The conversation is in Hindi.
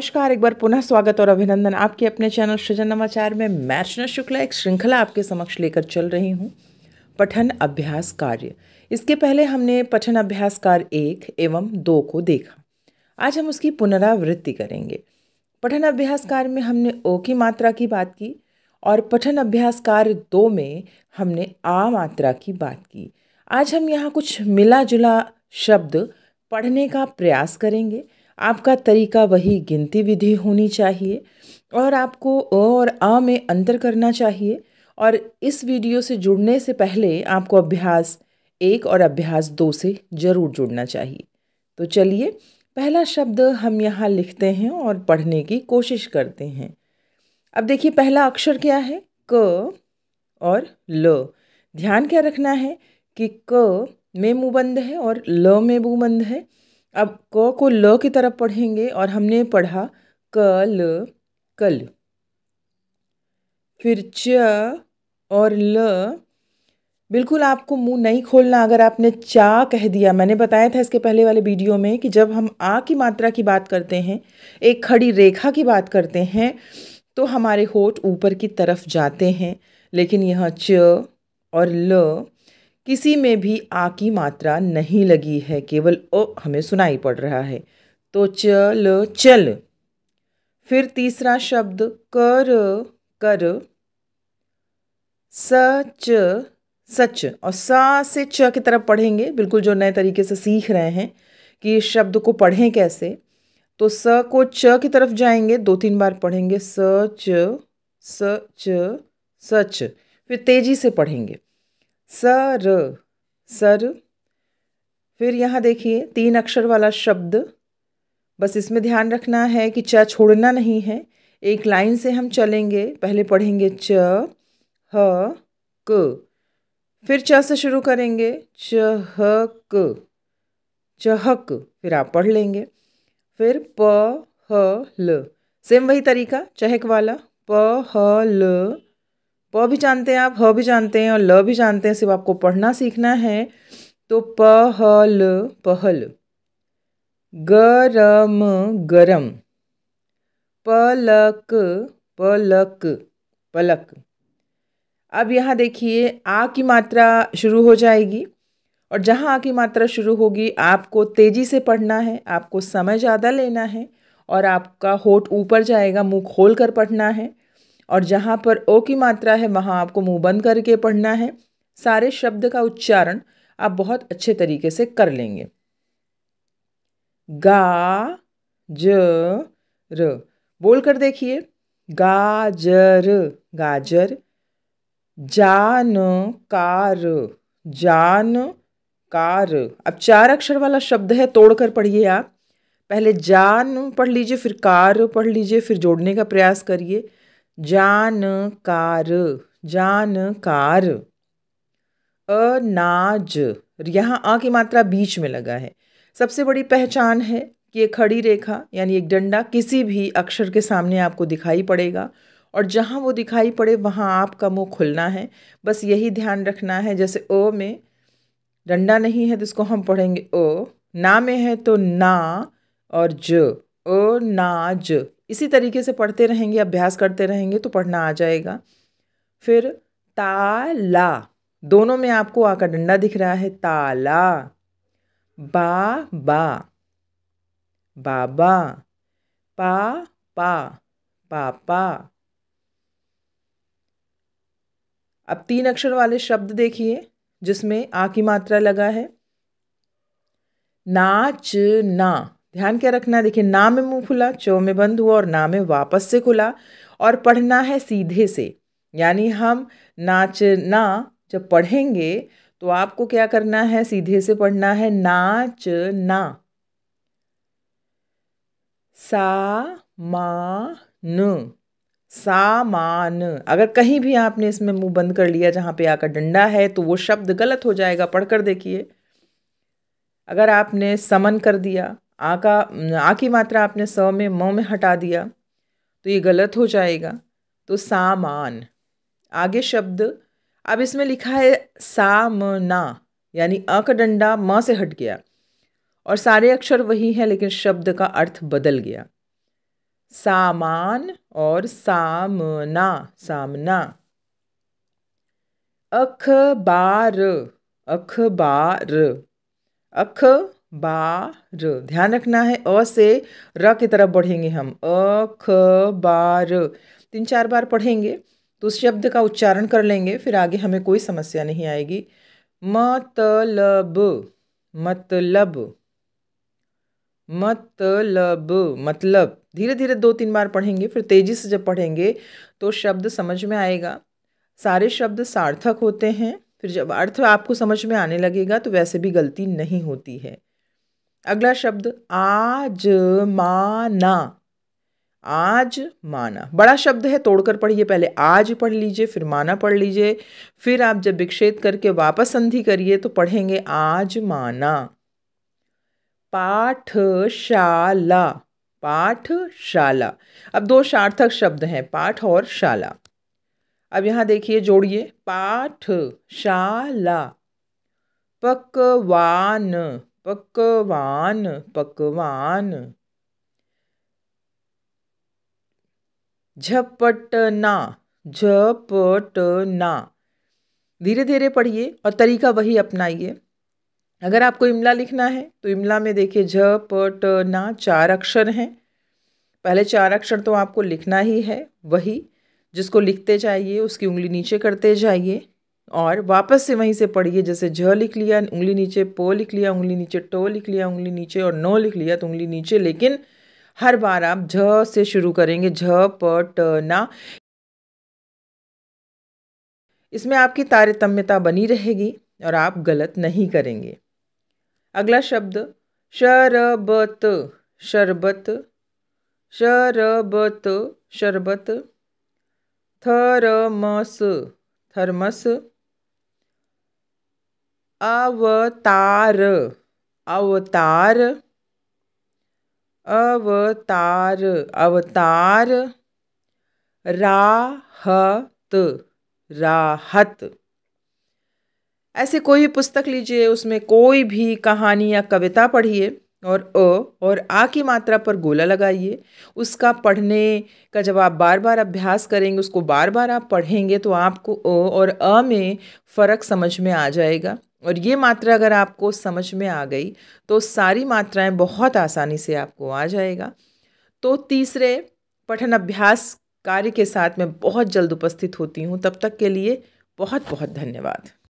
नमस्कार एक बार पुनः स्वागत और अभिनंदन आपके अपने चैनल सृजन नवाचार में मैं शुक्ला एक श्रृंखला आपके समक्ष लेकर चल रही हूँ पठन अभ्यास कार्य इसके पहले हमने पठन अभ्यास कार्य एक एवं दो को देखा आज हम उसकी पुनरावृत्ति करेंगे पठन अभ्यास कार्य में हमने ओ की मात्रा की बात की और पठन अभ्यास कार्य दो में हमने आ मात्रा की बात की आज हम यहाँ कुछ मिला जुला शब्द पढ़ने का प्रयास करेंगे आपका तरीका वही गिनती विधि होनी चाहिए और आपको अ और आ में अंतर करना चाहिए और इस वीडियो से जुड़ने से पहले आपको अभ्यास एक और अभ्यास दो से ज़रूर जुड़ना चाहिए तो चलिए पहला शब्द हम यहाँ लिखते हैं और पढ़ने की कोशिश करते हैं अब देखिए पहला अक्षर क्या है क और ल ध्यान क्या रखना है कि क में मुबंध है और ल में मुबंध है अब क को ल की तरफ पढ़ेंगे और हमने पढ़ा क ल कल फिर च और ल बिल्कुल आपको मुंह नहीं खोलना अगर आपने चा कह दिया मैंने बताया था इसके पहले वाले वीडियो में कि जब हम आ की मात्रा की बात करते हैं एक खड़ी रेखा की बात करते हैं तो हमारे होठ ऊपर की तरफ जाते हैं लेकिन यह च और ल किसी में भी आ की मात्रा नहीं लगी है केवल अ हमें सुनाई पड़ रहा है तो चल चल फिर तीसरा शब्द कर कर सच सच और सा से च की तरफ पढ़ेंगे बिल्कुल जो नए तरीके से सीख रहे हैं कि इस शब्द को पढ़ें कैसे तो स को च की तरफ जाएंगे दो तीन बार पढ़ेंगे सच सच सच फिर तेज़ी से पढ़ेंगे स र सर फिर यहाँ देखिए तीन अक्षर वाला शब्द बस इसमें ध्यान रखना है कि च छोड़ना नहीं है एक लाइन से हम चलेंगे पहले पढ़ेंगे च ह क फिर च से शुरू करेंगे च ह क चहक फिर आप पढ़ लेंगे फिर प ह ल सेम वही तरीका चहक वाला प ह ल प भी जानते हैं आप ह भी जानते हैं और ल भी जानते हैं सिर्फ आपको पढ़ना सीखना है तो प ह ल पहल गरम गरम पलक पलक पलक अब यहाँ देखिए आ की मात्रा शुरू हो जाएगी और जहाँ आ की मात्रा शुरू होगी आपको तेज़ी से पढ़ना है आपको समय ज़्यादा लेना है और आपका होठ ऊपर जाएगा मुंह खोल कर पढ़ना है और जहाँ पर ओ की मात्रा है वहाँ आपको मुंह बंद करके पढ़ना है सारे शब्द का उच्चारण आप बहुत अच्छे तरीके से कर लेंगे गा ज र बोल कर देखिए गाजर गाजर जान कार जान कार अब चार अक्षर वाला शब्द है तोड़कर पढ़िए आप पहले जान पढ़ लीजिए फिर कार पढ़ लीजिए फिर जोड़ने का प्रयास करिए जानकार जानकार अनाज यहाँ आ की मात्रा बीच में लगा है सबसे बड़ी पहचान है कि ये खड़ी रेखा यानी एक डंडा किसी भी अक्षर के सामने आपको दिखाई पड़ेगा और जहाँ वो दिखाई पड़े वहाँ आपका मुँह खुलना है बस यही ध्यान रखना है जैसे ओ में डंडा नहीं है तो इसको हम पढ़ेंगे ओ ना में है तो ना और ज ओ ज इसी तरीके से पढ़ते रहेंगे अभ्यास करते रहेंगे तो पढ़ना आ जाएगा फिर ताला दोनों में आपको आका डंडा दिख रहा है ताला बाबा पा पा पापा अब तीन अक्षर वाले शब्द देखिए जिसमें आ की मात्रा लगा है नाच ना ध्यान क्या रखना देखिए ना में मुंह खुला चो में बंद हुआ और ना में वापस से खुला और पढ़ना है सीधे से यानी हम नाच ना जब पढ़ेंगे तो आपको क्या करना है सीधे से पढ़ना है नाच ना सा मा न सा न अगर कहीं भी आपने इसमें मुंह बंद कर लिया जहाँ पे आकर डंडा है तो वो शब्द गलत हो जाएगा पढ़कर देखिए अगर आपने समन कर दिया आ का आ की मात्रा आपने स में म में हटा दिया तो ये गलत हो जाएगा तो सामान आगे शब्द अब इसमें लिखा है सामना यानी अ का डंडा म से हट गया और सारे अक्षर वही हैं लेकिन शब्द का अर्थ बदल गया सामान और सामना सामना अखबार अखबार अख बार ध्यान रखना है अ से र की तरफ बढ़ेंगे हम अ ख बार तीन चार बार पढ़ेंगे तो उस शब्द का उच्चारण कर लेंगे फिर आगे हमें कोई समस्या नहीं आएगी मतलब मतलब मतलब मतलब धीरे धीरे दो तीन बार पढ़ेंगे फिर तेज़ी से जब पढ़ेंगे तो शब्द समझ में आएगा सारे शब्द सार्थक होते हैं फिर जब अर्थ आपको समझ में आने लगेगा तो वैसे भी गलती नहीं होती है अगला शब्द आज माना आज माना बड़ा शब्द है तोड़कर पढ़िए पहले आज पढ़ लीजिए फिर माना पढ़ लीजिए फिर आप जब विक्षेद करके वापस संधि करिए तो पढ़ेंगे आज माना पाठशाला पाठशाला अब दो सार्थक शब्द हैं पाठ और शाला अब यहाँ देखिए जोड़िए पाठशाला पकवान पकवान पकवान झपटना झपटना धीरे धीरे पढ़िए और तरीका वही अपनाइए अगर आपको इमला लिखना है तो इमला में देखिए झ पट ना चार अक्षर हैं पहले चार अक्षर तो आपको लिखना ही है वही जिसको लिखते जाइए उसकी उंगली नीचे करते जाइए और वापस से वहीं से पढ़िए जैसे झ लिख लिया उंगली नीचे पो लिख लिया उंगली नीचे टो लिख लिया उंगली नीचे और नो लिख लिया तो उंगली नीचे लेकिन हर बार आप झ से शुरू करेंगे झ प ट ना इसमें आपकी तारतम्यता बनी रहेगी और आप गलत नहीं करेंगे अगला शब्द शरबत शरबत शरबत शरबत थरमस थर्मस अवतार अवतार अवतार अवतार राहत राहत ऐसे कोई भी पुस्तक लीजिए उसमें कोई भी कहानी या कविता पढ़िए और अ और आ की मात्रा पर गोला लगाइए उसका पढ़ने का जब आप बार बार अभ्यास करेंगे उसको बार बार आप पढ़ेंगे तो आपको अ और अ में फ़र्क समझ में आ जाएगा और ये मात्रा अगर आपको समझ में आ गई तो सारी मात्राएं बहुत आसानी से आपको आ जाएगा तो तीसरे पठन अभ्यास कार्य के साथ मैं बहुत जल्द उपस्थित होती हूँ तब तक के लिए बहुत बहुत धन्यवाद